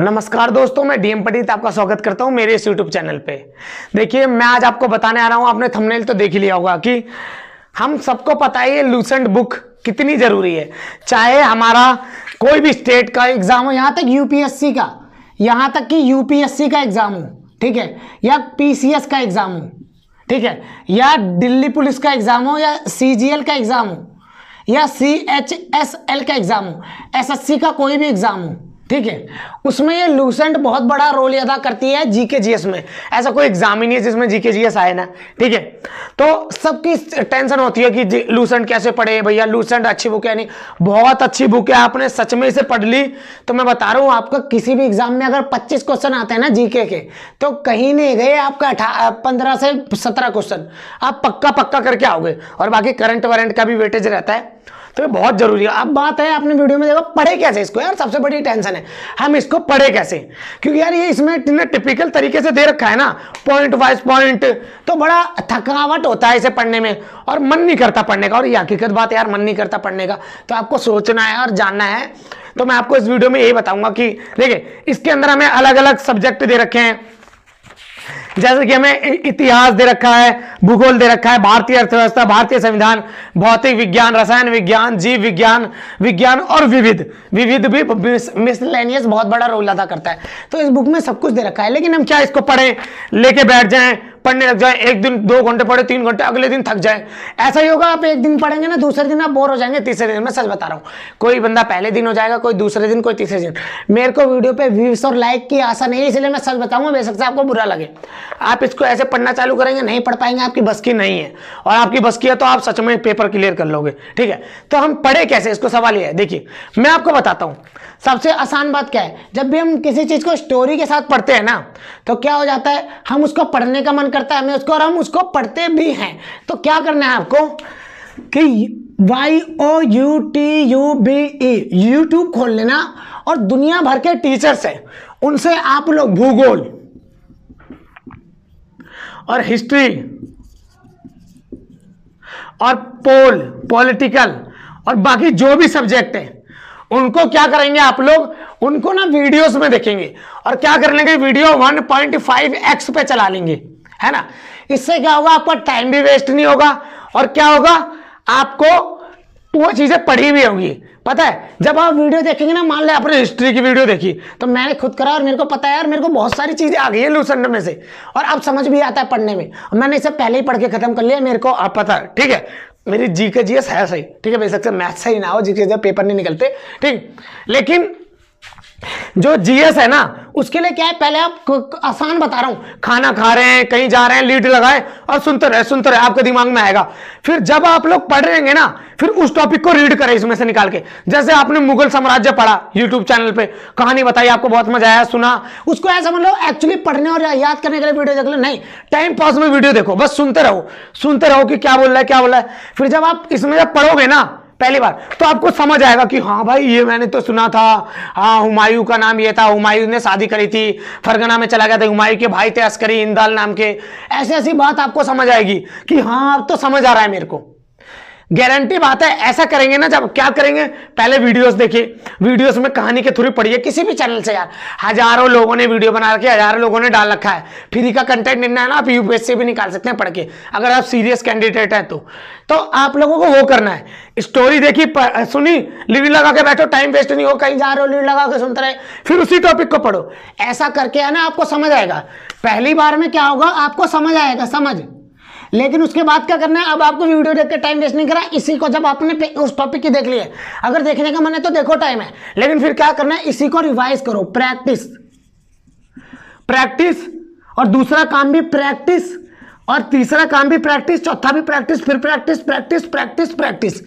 नमस्कार दोस्तों मैं डीएम पटित आपका स्वागत करता हूं मेरे इस यूट्यूब चैनल पे देखिए मैं आज आपको बताने आ रहा हूं आपने थंबनेल तो देख ही लिया होगा कि हम सबको पता है ये लूसेंट बुक कितनी ज़रूरी है चाहे हमारा कोई भी स्टेट का एग्ज़ाम हो यहाँ तक यूपीएससी का यहाँ तक कि यूपीएससी का एग्ज़ाम हो ठीक है या पीसीएस का एग्ज़ाम हो ठीक है या दिल्ली पुलिस का एग्ज़ाम हो या सी का एग्ज़ाम हो या सी एच एस एल का एग्ज़ाम हो एस का कोई भी एग्ज़ाम हो ठीक है उसमें ये लूसेंट बहुत बड़ा रोल अदा करती है जीके जीएस में ऐसा कोई एग्जाम ही नहीं है जिसमें जीके जीएस आए ना ठीक है तो सबकी टेंशन होती है कि लूसेंट कैसे पढ़े भैया लूसेंट अच्छी बुक है नहीं बहुत अच्छी बुक है आपने सच में इसे पढ़ ली तो मैं बता रहा हूँ आपका किसी भी एग्जाम में अगर पच्चीस क्वेश्चन आते हैं ना जीके के तो कहीं नहीं गए आपका अठा पंद्रह से सत्रह क्वेश्चन आप पक्का पक्का करके आओगे और बाकी करंट वरेंट का भी वेटेज रहता है तो ये बहुत जरूरी है अब बात है आपने वीडियो में देखा पढ़े कैसे इसको यार सबसे बड़ी टेंशन है हम इसको पढ़े कैसे क्योंकि यार ये इसमें टिपिकल तरीके से दे रखा है ना पॉइंट वाइज पॉइंट तो बड़ा थकावट होता है इसे पढ़ने में और मन नहीं करता पढ़ने का और ये हकीकत बात है यार मन नहीं करता पढ़ने का तो आपको सोचना है और जानना है तो मैं आपको इस वीडियो में यही बताऊंगा कि देखिए इसके अंदर हमें अलग अलग सब्जेक्ट दे रखे हैं जैसे कि हमें इतिहास दे रखा है भूगोल दे रखा है भारतीय अर्थव्यवस्था भारतीय संविधान भौतिक विज्ञान रसायन विज्ञान जीव विज्ञान विज्ञान और विविध विविध भी मिसलेनियस बहुत बड़ा रोल अदा करता है तो इस बुक में सब कुछ दे रखा है लेकिन हम क्या इसको पढ़ें लेके बैठ जाएं पढ़ने लग जाए एक दिन दो घंटे पढ़े तीन घंटे अगले दिन थक जाए ऐसा ही होगा आप एक दिन पढ़ेंगे ना दूसरे दिन आप बोर हो जाएंगे तीसरे दिन मैं सच बता रहा हूँ कोई बंदा पहले दिन हो जाएगा कोई दूसरे दिन कोई तीसरे दिन मेरे को वीडियो पे व्यूज और लाइक की आशा नहीं है इसलिए मैं सच बताऊंगा बेशक से आपको बुरा लगे आप इसको ऐसे पढ़ना चालू करेंगे नहीं पढ़ पाएंगे आपकी बस की नहीं है और आपकी बस की है तो आप सच में पेपर क्लियर कर लोगे ठीक है तो हम पढ़े कैसे इसको सवाल ये है देखिए मैं आपको बताता हूँ सबसे आसान बात क्या है जब भी हम किसी चीज़ को स्टोरी के साथ पढ़ते हैं ना तो क्या हो जाता है हम उसको पढ़ने का मन करता है हमें उसको और हम उसको पढ़ते भी हैं तो क्या करना है आपको कि Y O U T U B E YouTube खोल लेना और दुनिया भर के टीचर्स हैं उनसे आप लोग भूगोल और हिस्ट्री और पोल पॉलिटिकल और बाकी जो भी सब्जेक्ट है उनको क्या करेंगे आप लोग उनको ना वीडियोस में देखेंगे और क्या कर लेंगे वीडियो 1.5x पे चला लेंगे है ना इससे क्या होगा आपका टाइम भी वेस्ट नहीं होगा और क्या होगा आपको वो चीज़ें पढ़ी भी होंगी पता है जब आप वीडियो देखेंगे ना मान लें आपने हिस्ट्री की वीडियो देखी तो मैंने खुद करा और मेरे को पता है यार मेरे को बहुत सारी चीज़ें आ गई है लूसंड में से और अब समझ भी आता है पढ़ने में और मैंने इसे पहले ही पढ़ के ख़त्म कर लिया मेरे को आप पता है ठीक है मेरी जी के जी है सही ठीक है बेसक से मैथ सही ना हो जी के पेपर नहीं निकलते ठीक लेकिन जो जीएस है ना उसके लिए क्या है पहले आप आसान बता रहा हूं खाना खा रहे हैं कहीं जा रहे हैं लीड लगाए और सुनते रहे सुनते रहे आपके दिमाग में आएगा फिर जब आप लोग पढ़ रहेंगे ना फिर उस टॉपिक को रीड करें इसमें से निकाल के जैसे आपने मुगल साम्राज्य पढ़ा यूट्यूब चैनल पे कहानी बताई आपको बहुत मजा आया सुना उसको ऐसा मतलब एक्चुअली पढ़ने और याद करने के लिए वीडियो देख लो नहीं टाइम पास में वीडियो देखो बस सुनते रहो सुनते रहो कि क्या बोल रहा है क्या बोल रहा है फिर जब आप इसमें जब पढ़ोगे ना पहली बार तो आपको समझ आएगा कि हाँ भाई ये मैंने तो सुना था हाँ हुमायूं का नाम ये था हुमायूं ने शादी करी थी फरगना में चला गया था हुमायूं के भाई थे अस्करी इंदाल नाम के ऐसी ऐसी बात आपको समझ आएगी कि हाँ अब तो समझ आ रहा है मेरे को गारंटी बात है ऐसा करेंगे ना जब क्या करेंगे पहले वीडियोस देखिए वीडियोस में कहानी के थ्रू पढ़िए किसी भी चैनल से यार हजारों लोगों ने वीडियो बना रखी हजारों लोगों ने डाल रखा है फ्री का कंटेंट निर्णय है ना आप यूपीएससी भी निकाल सकते हैं पढ़ के अगर आप सीरियस कैंडिडेट हैं तो तो आप लोगों को वो करना है स्टोरी देखी सुनी लीड लगा के बैठो टाइम वेस्ट नहीं हो कहीं जा रहे हो लीड लगा के सुनते रहे फिर उसी टॉपिक को पढ़ो ऐसा करके है ना आपको समझ आएगा पहली बार में क्या होगा आपको समझ आएगा समझ लेकिन उसके बाद क्या करना है अब आपको वीडियो देख के टाइम वेस्ट नहीं करा इसी को जब आपने उस टॉपिक की देख ली अगर देखने का मन है तो देखो टाइम है लेकिन फिर क्या करना है इसी को रिवाइज करो प्रैक्टिस प्रैक्टिस और दूसरा काम भी प्रैक्टिस और तीसरा काम भी प्रैक्टिस चौथा भी प्रैक्टिस फिर practice practice practice practice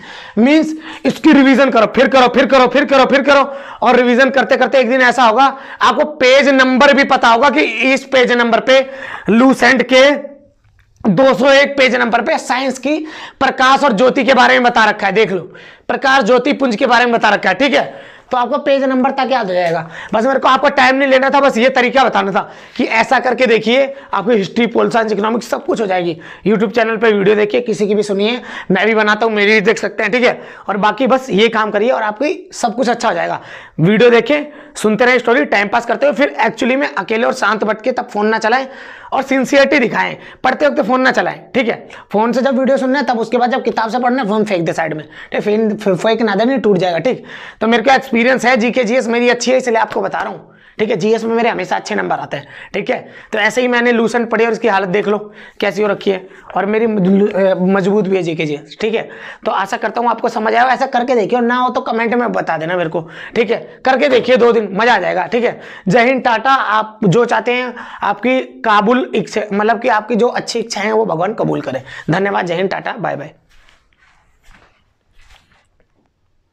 means इसकी रिवीजन करो फिर करो फिर करो फिर करो फिर करो और रिवीजन करते करते एक दिन ऐसा होगा आपको पेज नंबर भी पता होगा कि इस पेज नंबर पे लूसेंट के 201 पेज नंबर पे साइंस की प्रकाश और ज्योति के बारे में बता रखा है देख लो प्रकाश ज्योति पुंज के बारे में बता रखा है ठीक है तो आपको पेज नंबर तक याद हो जाएगा बस मेरे को आपको टाइम नहीं लेना था बस ये तरीका बताना था कि ऐसा करके देखिए आपकी हिस्ट्री पोल साइंस इकोनॉमिक्स सब कुछ हो जाएगी यूट्यूब चैनल पर वीडियो देखिए किसी की भी सुनिए मैं भी बनाता हूँ मेरी भी देख सकते हैं ठीक है और बाकी बस ये काम करिए और आपकी सब कुछ अच्छा हो जाएगा वीडियो देखें सुनते रहे स्टोरी टाइम पास करते हुए फिर एक्चुअली में अकेले और शांत बट के तब फोन ना चलाएं और सिंसियरिटी दिखाएं पढ़ते वक्त फोन ना चलाएं ठीक है फोन से जब वीडियो सुनना है तब उसके बाद जब किताब से पढ़ना है फोन फेंक दे साइड में ठीक फेंक फेंक ना दे नहीं टूट जाएगा ठीक तो मेरे को एक्सपीरियंस है जी के जी एस मेरी अच्छी है इसलिए आपको बता रहा हूँ ठीक है जीएस में मेरे हमेशा अच्छे नंबर आते हैं ठीक है तो ऐसे ही मैंने लूसन पढ़ी और इसकी हालत देख लो कैसी हो रखी है और मेरी मजबूत भी है जी के जी ठीक है तो आशा करता हूँ आपको समझ आया ऐसा करके देखिए ना हो तो कमेंट में बता देना मेरे को ठीक है करके देखिए दो दिन मजा आ जाएगा ठीक है जय हिंद टाटा आप जो चाहते हैं आपकी काबुल इच्छा मतलब कि आपकी जो अच्छी इच्छाएं हैं वो भगवान कबूल करें धन्यवाद जय हिंद टाटा बाय बाय